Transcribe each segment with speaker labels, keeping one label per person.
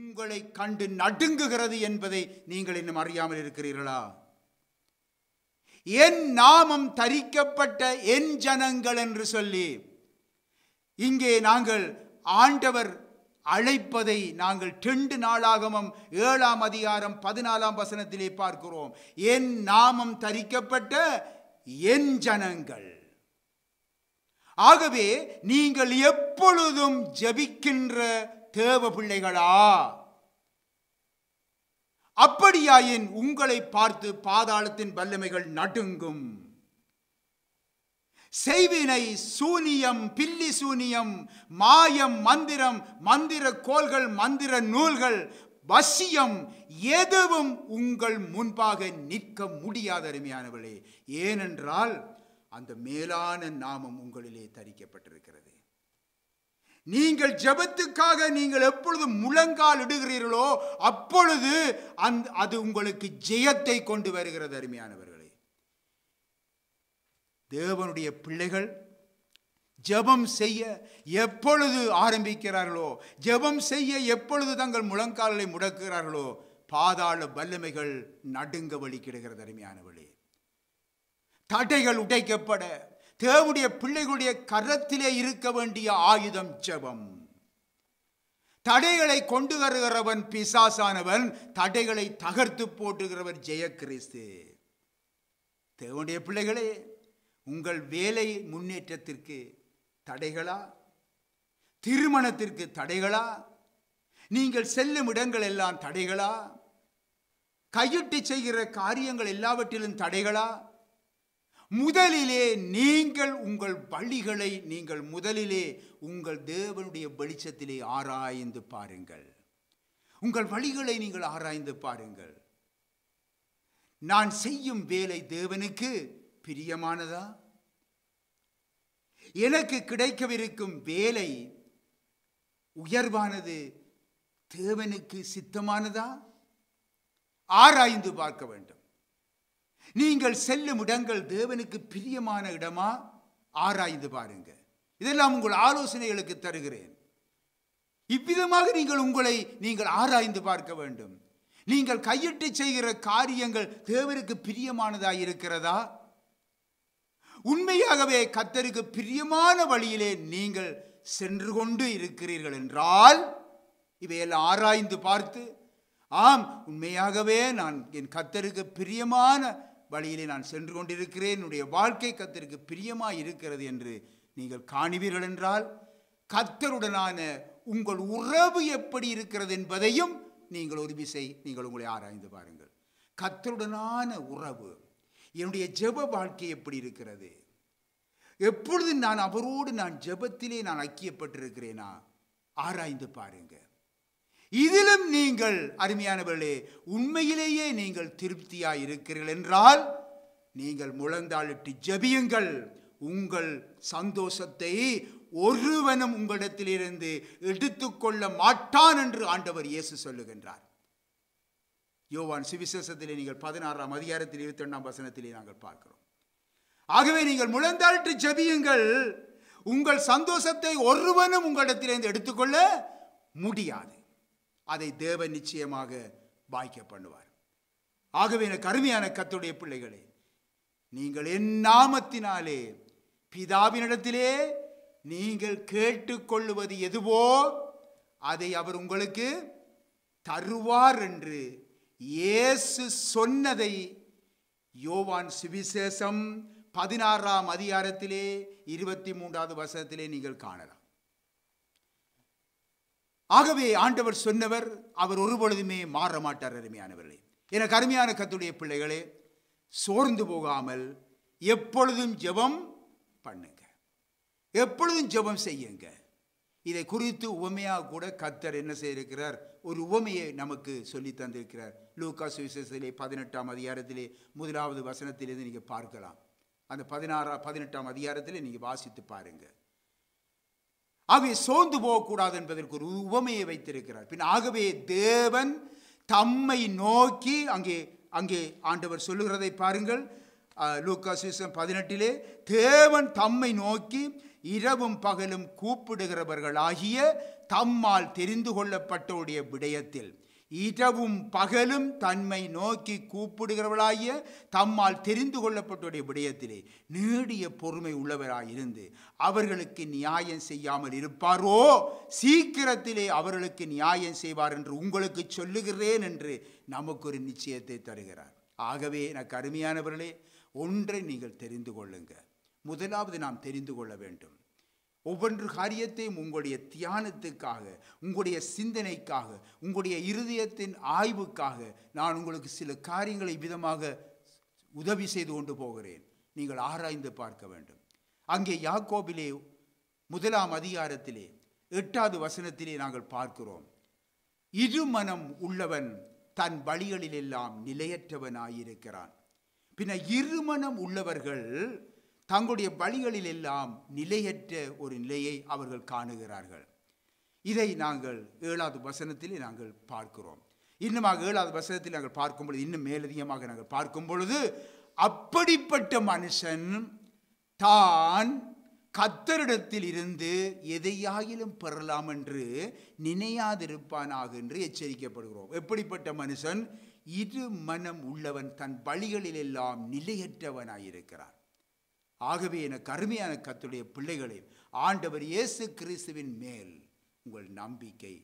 Speaker 1: உங்களை கண்டு நடுங்குகிறது என்பதை நீங்கள் இன்னும் அறியாமல் இருக்கிறீர்களா என் நாமம் தரிக்கப்பட்ட என் ஜனங்கள் என்று சொல்லி இங்கே நாங்கள் ஆண்டவர் அழைப்பதை நாங்கள் டெண்டு நாளாகமும் ஏழாம் அதிகாரம் பதினாலாம் வசனத்திலே பார்க்கிறோம் என் நாமம் தரிக்கப்பட்ட என் ஜனங்கள் ஆகவே நீங்கள் எப்பொழுதும் ஜபிக்கின்ற தேவ பிள்ளைகளா அப்படியாயின் உங்களை பார்த்து பாதாளத்தின் வல்லமைகள் நடுங்கும் செய்வினை சூனியம் பில்லி சூனியம் மாயம் மந்திரம் மந்திர கோள்கள் மந்திர நூல்கள் வசியம் எதுவும் உங்கள் முன்பாக நிற்க முடியாத அருமையானவளே ஏனென்றால் அந்த மேலான நாமம் உங்களிலே தரிக்கப்பட்டிருக்கிறது நீங்கள் ஜபத்துக்காக நீங்கள் எப்பொழுது முழங்கால் இடுகிறீர்களோ அப்பொழுது அந் அது உங்களுக்கு ஜெயத்தை கொண்டு வருகிறது அருமையானவர்களே தேவனுடைய பிள்ளைகள் ஜபம் செய்ய எப்பொழுது ஆரம்பிக்கிறார்களோ ஜபம் செய்ய எப்பொழுது தங்கள் முழங்கால்களை முடக்குகிறார்களோ பாதாள வல்லமைகள் நடுங்க வழிக்கிடுகிறது அருமையானவர்களே தடைகள் உடைக்கப்பட தேவுடைய பிள்ளைகளுடைய கரத்திலே இருக்க வேண்டிய ஆயுதம் ஜெபம் தடைகளை கொண்டு வருகிறவன் பிசாசானவன் தடைகளை தகர்த்து போட்டுகிறவர் ஜெய கிறிஸ்து தேவனுடைய பிள்ளைகளே உங்கள் வேலை முன்னேற்றத்திற்கு தடைகளா திருமணத்திற்கு தடைகளா நீங்கள் செல்லும் இடங்கள் எல்லாம் தடைகளா கையிட்டு செய்கிற காரியங்கள் எல்லாவற்றிலும் தடைகளா முதலிலே நீங்கள் உங்கள் வழிகளை நீங்கள் முதலிலே உங்கள் தேவனுடைய வெளிச்சத்திலே ஆராய்ந்து பாருங்கள்
Speaker 2: உங்கள் வழிகளை
Speaker 1: நீங்கள் ஆராய்ந்து பாருங்கள் நான் செய்யும் வேலை தேவனுக்கு பிரியமானதா எனக்கு கிடைக்கவிருக்கும் வேலை உயர்வானது தேவனுக்கு சித்தமானதா ஆராய்ந்து பார்க்க வேண்டும் நீங்கள் செல்லும் இடங்கள் தேவனுக்கு பிரியமான இடமா ஆராய்ந்து பாருங்க இதெல்லாம் உங்கள் ஆலோசனைகளுக்கு தருகிறேன் இவ்விதமாக நீங்கள் உங்களை நீங்கள் ஆராய்ந்து பார்க்க வேண்டும் நீங்கள் கையிட்டு செய்கிற காரியங்கள் தேவருக்கு பிரியமானதாக இருக்கிறதா உண்மையாகவே கத்தருக்கு பிரியமான வழியிலே நீங்கள் சென்று கொண்டு இருக்கிறீர்கள் என்றால் இவையெல்லாம் ஆராய்ந்து பார்த்து ஆம் உண்மையாகவே நான் என் கத்தருக்கு பிரியமான வழியிலே நான் சென்று கொண்டிருக்கிறேன் என்னுடைய வாழ்க்கை கத்தருக்கு பிரியமாக இருக்கிறது என்று நீங்கள் காணுவீர்கள் என்றால் கத்தருடனான உங்கள் உறவு எப்படி இருக்கிறது என்பதையும் நீங்கள் ஒரு விசை நீங்கள் உங்களை ஆராய்ந்து பாருங்கள் கத்தருடனான உறவு என்னுடைய ஜெப வாழ்க்கை எப்படி இருக்கிறது எப்பொழுது நான் அவரோடு நான் ஜெபத்திலே நான் ஐக்கியப்பட்டிருக்கிறேனா ஆராய்ந்து பாருங்கள் இதிலும் நீங்கள் அருமையானவர்களே உண்மையிலேயே நீங்கள் திருப்தியாக இருக்கிறீர்கள் என்றால் நீங்கள் முழந்தாளிட்டு ஜபியுங்கள் உங்கள் சந்தோஷத்தை ஒருவனும் உங்களிடத்திலிருந்து எடுத்துக்கொள்ள மாட்டான் என்று ஆண்டவர் இயேசு சொல்லுகின்றார் யோவான் சுவிசேஷத்திலே நீங்கள் பதினாறாம் அதிகாரத்தில் இருபத்தி ஒன்றாம் வசனத்திலே நாங்கள் பார்க்கிறோம் ஆகவே நீங்கள் முழந்தாளிட்டு ஜபியுங்கள் உங்கள் சந்தோஷத்தை ஒருவனும் உங்களிடத்திலிருந்து எடுத்துக்கொள்ள முடியாது அதை தேவ நிச்சயமாக பாய்க்க பண்ணுவார் ஆகவே எனக்கு அருமையான கத்துடைய பிள்ளைகளே நீங்கள் என் நாமத்தினாலே பிதாவினிடத்திலே நீங்கள் கேட்டுக்கொள்ளுவது எதுவோ அதை அவர் உங்களுக்கு தருவார் என்று இயேசு சொன்னதை யோவான் சுவிசேஷம் பதினாறாம் அதிகாரத்திலே இருபத்தி மூன்றாவது வசனத்திலே நீங்கள் காணலாம் ஆகவே ஆண்டவர் சொன்னவர் அவர் ஒருபொழுதுமே மாற மாட்டார் அருமையானவர்களே எனக்கு அருமையான கத்துடைய பிள்ளைகளே சோர்ந்து போகாமல் எப்பொழுதும் ஜெபம் பண்ணுங்க எப்பொழுதும் ஜெபம் செய்யுங்க இதை குறித்து உவமையாக கூட கத்தர் என்ன செய்திருக்கிறார் ஒரு உவமையை நமக்கு சொல்லி தந்திருக்கிறார் லூகா சுவிசேஷத்திலே பதினெட்டாம் அதிகாரத்திலே முதலாவது வசனத்திலிருந்து நீங்கள் பார்க்கலாம் அந்த பதினாறாம் பதினெட்டாம் அதிகாரத்தில் நீங்கள் வாசித்து பாருங்கள் அவை சோர்ந்து போகக்கூடாது என்பதற்கு ஒரு உவமையை வைத்திருக்கிறார் பின் ஆகவே தேவன் தம்மை நோக்கி அங்கே அங்கே ஆண்டவர் சொல்லுகிறதை பாருங்கள் லூக்காசிசம் பதினெட்டிலே தேவன் தம்மை நோக்கி இரவும் பகலும் கூப்பிடுகிறவர்களாகிய தம்மால் தெரிந்து கொள்ளப்பட்டோடைய விடயத்தில் இரவும் பகலும் தன்மை நோக்கி கூப்பிடுகிறவளாகிய தம்மால் தெரிந்து கொள்ளப்பட்டுடைய விடயத்திலே நீடிய பொறுமை உள்ளவராயிருந்து அவர்களுக்கு நியாயம் செய்யாமல் இருப்பாரோ சீக்கிரத்திலே அவர்களுக்கு நியாயம் செய்வார் என்று உங்களுக்கு சொல்லுகிறேன் என்று நமக்கு ஒரு நிச்சயத்தை தருகிறார் ஆகவே எனக்கு அருமையானவர்களே ஒன்றை நீங்கள் தெரிந்து கொள்ளுங்கள் முதலாவது நாம் தெரிந்து கொள்ள வேண்டும் ஒவ்வொன்று காரியத்தையும் உங்களுடைய தியானத்துக்காக உங்களுடைய சிந்தனைக்காக உங்களுடைய இருதயத்தின் ஆய்வுக்காக நான் உங்களுக்கு சில காரியங்களை விதமாக உதவி செய்து கொண்டு போகிறேன் நீங்கள் ஆராய்ந்து பார்க்க வேண்டும் அங்கே யாக்கோபிலே முதலாம் அதிகாரத்திலே எட்டாவது வசனத்திலே நாங்கள் பார்க்கிறோம் மனம் உள்ளவன் தன் வழிகளிலெல்லாம் நிலையற்றவனாயிருக்கிறான் பின்ன இருமனம் உள்ளவர்கள் தங்களுடைய வழிகளில் எல்லாம் நிலையற்ற ஒரு நிலையை அவர்கள் காணுகிறார்கள் இதை நாங்கள் ஏழாவது வசனத்தில் நாங்கள் பார்க்கிறோம் இன்னுமாக ஏழாவது வசனத்தில் நாங்கள் பார்க்கும் பொழுது இன்னும் மேலதிகமாக நாங்கள் பார்க்கும் பொழுது அப்படிப்பட்ட மனுஷன் தான் கத்தரிடத்தில் இருந்து எதையாகிலும் பெறலாம் என்று நினையாதிருப்பானாக என்று எச்சரிக்கப்படுகிறோம் எப்படிப்பட்ட மனுஷன் இரு மனம் உள்ளவன் தன் எல்லாம் நிலையற்றவனாயிருக்கிறான் ஆகவே எனக்கு அருமையான கத்துடைய பிள்ளைகளை ஆண்டவர் இயேசு கிறிஸ்துவின் மேல் உங்கள் நம்பிக்கை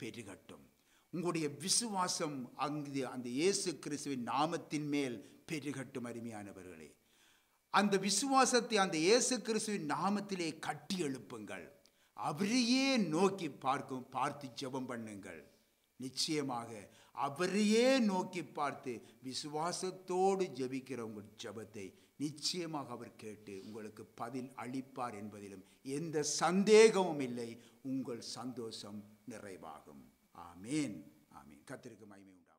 Speaker 1: பெருகட்டும் உங்களுடைய விசுவாசம் அங்கு அந்த இயேசு கிறிஸ்துவின் நாமத்தின் மேல் பெருகட்டும் அருமையானவர்களே அந்த விசுவாசத்தை அந்த இயேசு கிறிஸ்துவின் நாமத்திலே கட்டி எழுப்புங்கள் அவரையே நோக்கி பார்க்கும் பார்த்து ஜெபம் பண்ணுங்கள் நிச்சயமாக அவரையே நோக்கி பார்த்து விசுவாசத்தோடு ஜெபிக்கிற உங்கள் ஜெபத்தை நிச்சயமாக அவர் கேட்டு உங்களுக்கு பதில் அளிப்பார் என்பதிலும் எந்த சந்தேகமும் இல்லை உங்கள் சந்தோஷம் நிறைவாகும் ஆமேன் ஆமேன் கத்திருக்கு மகிமை உண்டா